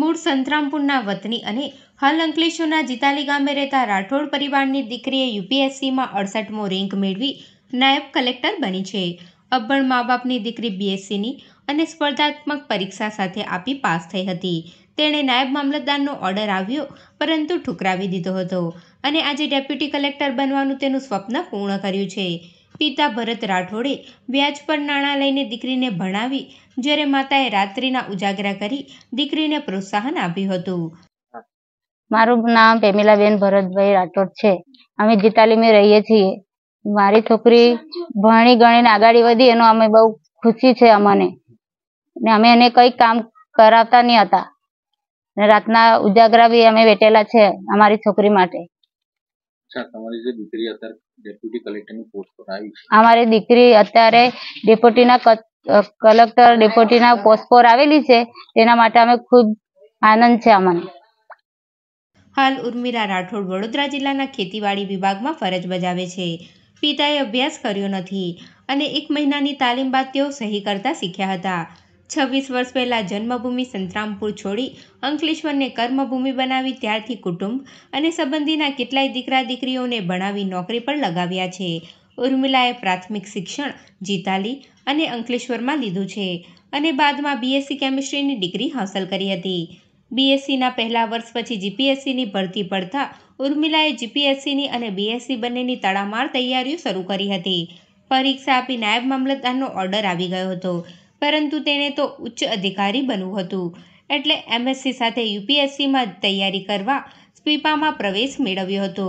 મૂળ સંતરામપુરના વતની અને હાલ અંકલેશ્વરના જીતાલી ગામે રહેતા રાઠોડ પરિવારની દીકરીએ યુપીએસસીમાં અડસઠમો રેન્ક મેળવી નાયબ કલેક્ટર બની છે અબ્બણ મા બાપની દીકરી બીએસસીની અને સ્પર્ધાત્મક પરીક્ષા સાથે આપી પાસ થઈ હતી તેણે નાયબ મામલતદારનો ઓર્ડર આવ્યો પરંતુ ઠુકરાવી દીધો હતો અને આજે ડેપ્યુટી કલેક્ટર બનવાનું તેનું સ્વપ્ન પૂર્ણ કર્યું છે પિતા ભરત રાઠોડે વ્યાજ પર નાણાં લઈને દીકરીને ભણાવી જ્યારે માતાએ રાત્રિના ઉજાગરા કરી દીકરીને પ્રોત્સાહન આપ્યું હતું મારું નામ પેમિલાબેન ભરતભાઈ રાઠોડ છે અમે જીતાલીમે રહીએ છીએ મારી છોકરી ભણી ગણીને આગળ વધી એનો અમે બહુ ખુશી છે અમને ને અમે એને કંઈ કામ કરાવતા નહીં હતા રાતના ઉજાગરા બી અમે બેઠેલા છે અમારી છોકરી માટે અમારી દીકરી અત્યારે ડેપ્યુટીના કલેક્ટર ડેપ્યુટીના પોસ્ટ પર આવેલી છે તેના માટે અમે ખૂબ આનંદ છે અમને હાલ ઉર્મિલા રાઠોડ વડોદરા જિલ્લાના ખેતીવાડી વિભાગમાં ફરજ બજાવે છે પિતાએ અભ્યાસ કર્યો નથી અને એક મહિનાની તાલીમ બાદ તેઓ સહી કરતા શીખ્યા હતા છવ્વીસ વર્ષ પહેલાં જન્મભૂમિ સંતરામપુર છોડી અંકલેશ્વરને કર્મભૂમિ બનાવી ત્યારથી કુટુંબ અને સંબંધીના કેટલાય દીકરા દીકરીઓને ભણાવી નોકરી પણ લગાવ્યા છે ઉર્મિલાએ પ્રાથમિક શિક્ષણ જીતાલી અને અંકલેશ્વરમાં લીધું છે અને બાદમાં બીએસસી કેમિસ્ટ્રીની ડિગ્રી હાંસલ કરી હતી બીએસસીના પહેલા વર્ષ પછી જીપીએસસીની ભરતી પડતા ઉર્મિલાએ જીપીએસસીની અને બીએસસી બંનેની તડામાર તૈયારીઓ શરૂ કરી હતી પરીક્ષા આપી નાયબ મામલતદારનો ઓર્ડર આવી ગયો હતો પરંતુ તેણે તો ઉચ્ચ અધિકારી બનવું હતું એટલે એમએસસી સાથે યુપીએસસીમાં તૈયારી કરવા સ્પીપામાં પ્રવેશ મેળવ્યો હતો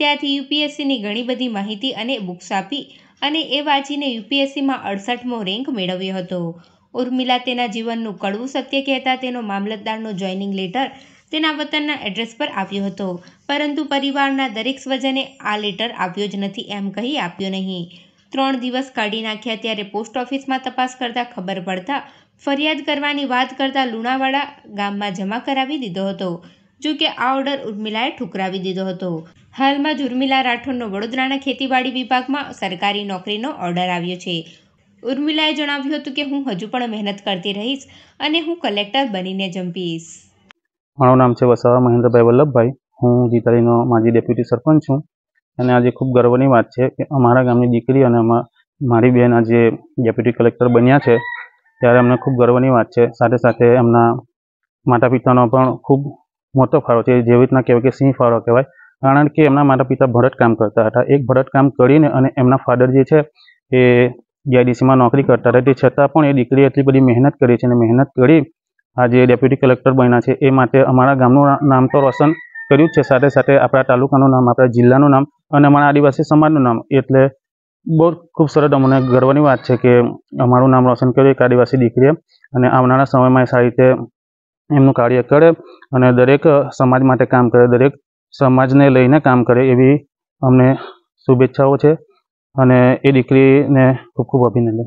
ત્યાંથી યુપીએસસીની ઘણી બધી માહિતી અને બુક્સ આપી અને એ વાંચીને યુપીએસસીમાં અડસઠમો રેન્ક મેળવ્યો હતો ઉર્મિલા તેના જીવનનું કડવું સત્ય કહેતા તેનો મામલતદારનો જોઈનિંગ લેટર તેના વતનના એડ્રેસ પર આવ્યો હતો પરંતુ પરિવારના દરેક સ્વજને આ લેટર આપ્યો જ નથી એમ કહી આપ્યો નહીં ત્રણ દિવસ કાઢી નાખ્યા ત્યારે પોસ્ટ ઓફિસમાં તપાસ કરતાં ખબર પડતા ફરિયાદ કરવાની વાત કરતાં લુણાવાડા ગામમાં જમા કરાવી દીધો હતો જો કે આ ઓર્ડર ઉર્મિલાએ ઠુકરાવી દીધો હતો હાલમાં જ ઉર્મિલા રાઠોડનો વડોદરાના ખેતીવાડી વિભાગમાં સરકારી નોકરીનો ઓર્ડર આવ્યો છે ઉર્મિલાએ જણાવ્યું હતું કે હું હજુ પણ મહેનત કરતી રહીશ અને હું કલેક્ટર બનીને જંપીશ મારું નામ છે વસાવા મહેન્દ્રભાઈ વલ્લભભાઈ હું જીતાલીનો માજી ડેપ્યુટી સરપંચ છું અને આજે ખૂબ ગર્વની વાત છે કે અમારા ગામની દીકરી અને મારી બેન આજે ડેપ્યુટી કલેક્ટર બન્યા છે ત્યારે અમને ખૂબ ગર્વની વાત છે સાથે સાથે એમના માતા પિતાનો પણ ખૂબ મોટો ફાળો છે જેવી રીતના કહેવાય કે સિંહ ફાળો કહેવાય કારણ કે એમના માતા પિતા ભરતકામ કરતા હતા એક ભરતકામ કરીને અને એમના ફાધર જે છે એ જીઆઈડીસીમાં નોકરી કરતા હતા તે છતાં પણ એ દીકરી એટલી બધી મહેનત કરી છે અને મહેનત કરી આજે ડેપ્યુટી કલેક્ટર બન્યા છે એ માટે અમારા ગામનું નામ તો રોશન કર્યું છે સાથે સાથે આપણા તાલુકાનું નામ આપણા જિલ્લાનું નામ અને અમારા આદિવાસી સમાજનું નામ એટલે બહુ ખૂબ સરસ અમને ગર્વની વાત છે કે અમારું નામ રોશન કર્યું એક આદિવાસી દીકરીએ અને આવનારા સમયમાં સારી રીતે એમનું કાર્ય કરે અને દરેક સમાજ માટે કામ કરે દરેક સમાજને લઈને કામ કરે એવી અમને શુભેચ્છાઓ છે અને એ દીકરીને ખૂબ ખૂબ અભિનંદન